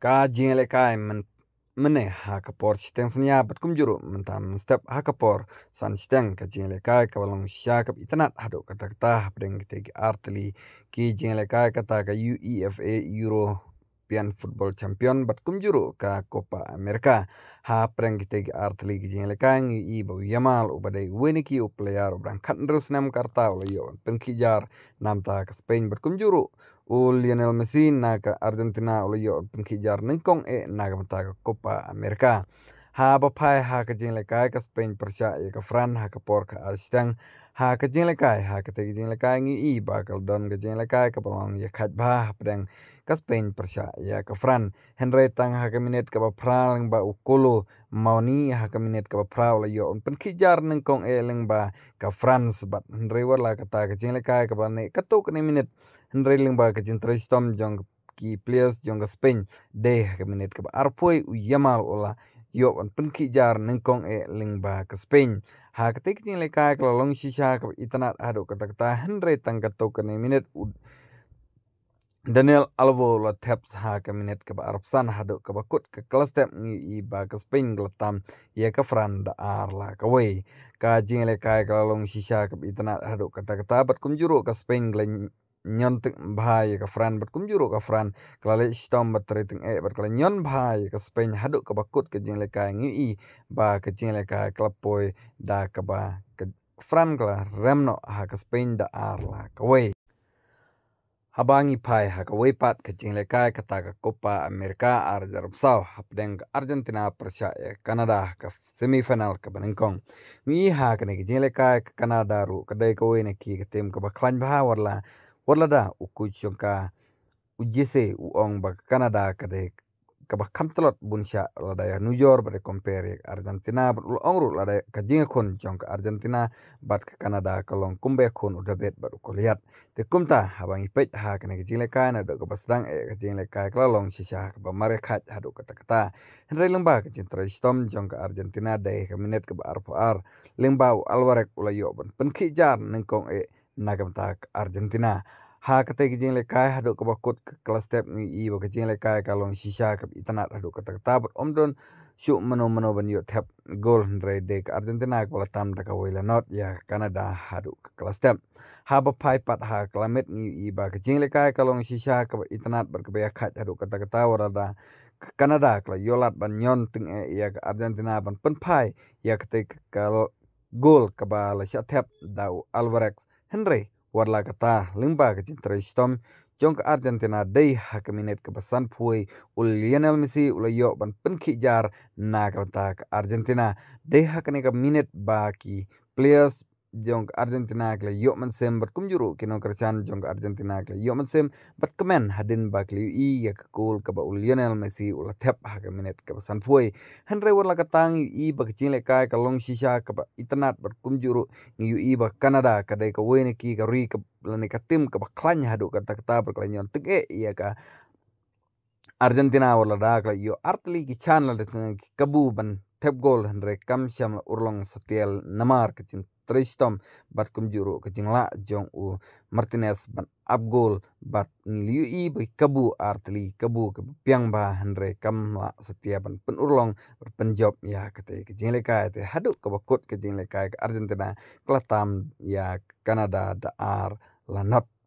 ka jing le kai men mene hakapor siteng senia bet kum juru mentam step hakapor san siteng ka jing le kai ka walong syakap itenat hadu kata kata pedeng kita ki artli ki jing le kai kata ka UEFA e e Euro European Football Champion bat kumjuru ka Copa America. Ha prang kita ke Art League jing lekang i bau Yamal u badai weniki u player brang kandrus nam karta u leyo pengkijar nam ta ke Spain bat kumjuru u Lionel Messi na ke Argentina u leyo pengkijar nengkong e na ke mata ke Copa America. America haba pai ha ka jing le kai ka spain persia e ka fran ha ka por ka ar sitang ha ka jing le kai ha ka te jing le kai ngi i ba ka don ka jing le kai ka palong ye ya khat ba ha pdang ka spain persia ya ka fran henry tang ha ka minet ka ba praling ba ukulu mauni ha ka minet ka ba prau la yo pen ki jar nang kong e leng ba ka france bat henry war la ka ta ka jing le kai ka ba ne ka tu ka ne minet henry leng ba ka jing tristom jong ki players jong ka spain de ha ka minet ka ba arpoi u yamal ola yop an pun ki jar neng kong e ling ba ke Spain. Ha ketik ting leka e kelolong shisha ke itanat hadu kata-kata hendre tangka token e minit ud. Daniel Alvo la tep ha ke minit ke ba Arab San hadu ke ba kut ke kelas tep ngi i ba ke Spain geletam ya ke Fran da ar la ke wei. Ka jing leka e kelolong shisha ke itanat hadu kata-kata bat kum juru ke Spain geletam Eh, nyon teng bhai ka fran bat kum juro ka fran kala le stom bat tre teng e bat kala nyon bhai ka spain hadu ka bakut ke jing le ka ngi i ba ke jing le ka klapoi da ka ba ke fran kala remno ha ka spain da ar la ka we habangi pai ha ka wei pat ke jing le ka ka ta ka kopa amerika ar jar sau hap deng argentina persia e canada ka semi final ka ben kong ngi ha ka ne ke jing le ka ka canada ru ka dai ka we ne ki ke tem ka ba klan ba war la wolada u kuj sionka u jese u ong ba Canada kade kaba kamtalot bunsha lada ya New York bade compare ya Argentina bad ul ongru lada ya ka jinga kon jong Argentina bad ka Canada kalong kumbe kon u dabet bad u kuliat te kumta habangi pet ha kana ka jingle kai na do ka basdang e ka jingle kai kala long sisa ka ba mare khat ha do kata kata hendre lemba ka jintra stom jong ka Argentina de ka minet ka ba arfo ar lemba u alwarek ulayo ban pen ki jar neng kong e eh nagamtak Argentina. Ha kata kijing lekai haduk ke bakut ke kelas step ni i bak kijing lekai kalong sisa ke itanat haduk kata kata ber omdon syu menu menu ben yuk tap gol rede ke Argentina ke bola tam da kawila not ya Kanada haduk ke kelas step. Ha bapai pat ha kelamit ni i bak kijing lekai kalong sisa ke itanat berkebaya kat haduk kata kata warada ke Kanada kala yolat ban nyon teng e ya ke Argentina ban penpai ya kata kal gol ke bala syatep dau Alvarez. Henry warla kata limba kecintra istom jong Argentina day hakaminet kebesan pui ul Lionel Messi ul yo ban penki jar na kebentak Argentina day hakani ke minet baki players jong Argentina kle yo mensem bat kumjuru kino kerchan jong Argentina kle yo mensem bat kemen hadin bakli i ya kekul ke ba Lionel Messi ulah tep ha ke menit ke pesan puai Henry wala katang yu i e ba kecil lekai ke long shisha e ke ba internet bat kumjuru ngi yu i ba Kanada ke dai ke wene ki ke ri ke lani ke tim ke ba klanya hadu ke ta kata berklanyon tek e iya ka Argentina wala da kle yo artli ki chan la de kabu ban tep gol Henry kam syam urlong setiel namar kecil Tristom bat kumjuru kejengla jong u Martinez ban abgol bat ngiliui bagi kebu artli kebu ke piang ba hendre kamla setia ban penurlong penjob ya kata kejengleka itu haduk kebakut kejengleka ke Argentina kelatam ya Kanada daar lanap